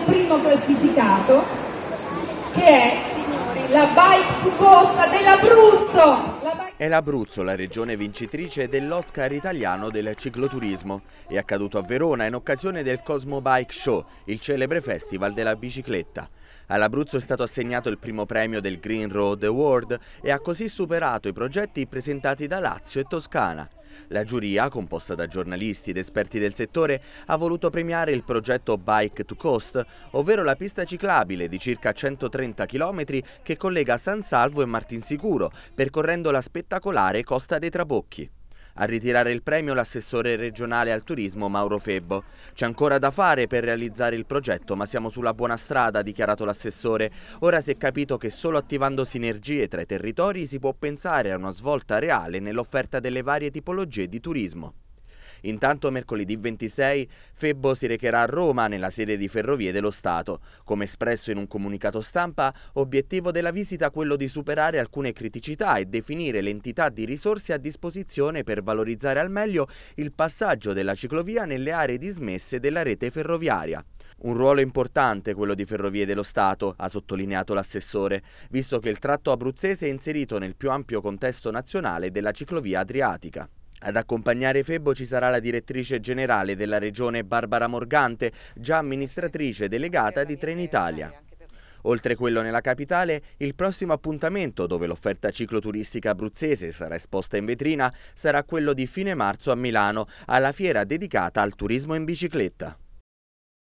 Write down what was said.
il primo classificato che è la Bike to Costa dell'Abruzzo. è l'Abruzzo la regione vincitrice dell'Oscar italiano del cicloturismo. È accaduto a Verona in occasione del Cosmo Bike Show, il celebre festival della bicicletta. All'Abruzzo è stato assegnato il primo premio del Green Road Award e ha così superato i progetti presentati da Lazio e Toscana. La giuria, composta da giornalisti ed esperti del settore, ha voluto premiare il progetto Bike to Coast, ovvero la pista ciclabile di circa 130 km che collega San Salvo e Martinsicuro, percorrendo la spettacolare Costa dei Trabocchi. A ritirare il premio l'assessore regionale al turismo Mauro Febbo. C'è ancora da fare per realizzare il progetto ma siamo sulla buona strada, ha dichiarato l'assessore. Ora si è capito che solo attivando sinergie tra i territori si può pensare a una svolta reale nell'offerta delle varie tipologie di turismo. Intanto mercoledì 26 Febbo si recherà a Roma nella sede di Ferrovie dello Stato. Come espresso in un comunicato stampa, obiettivo della visita quello di superare alcune criticità e definire l'entità di risorse a disposizione per valorizzare al meglio il passaggio della ciclovia nelle aree dismesse della rete ferroviaria. Un ruolo importante quello di Ferrovie dello Stato, ha sottolineato l'assessore, visto che il tratto abruzzese è inserito nel più ampio contesto nazionale della ciclovia adriatica. Ad accompagnare Febbo ci sarà la direttrice generale della regione Barbara Morgante, già amministratrice delegata di Trenitalia. Oltre quello nella capitale, il prossimo appuntamento dove l'offerta cicloturistica abruzzese sarà esposta in vetrina sarà quello di fine marzo a Milano, alla fiera dedicata al turismo in bicicletta.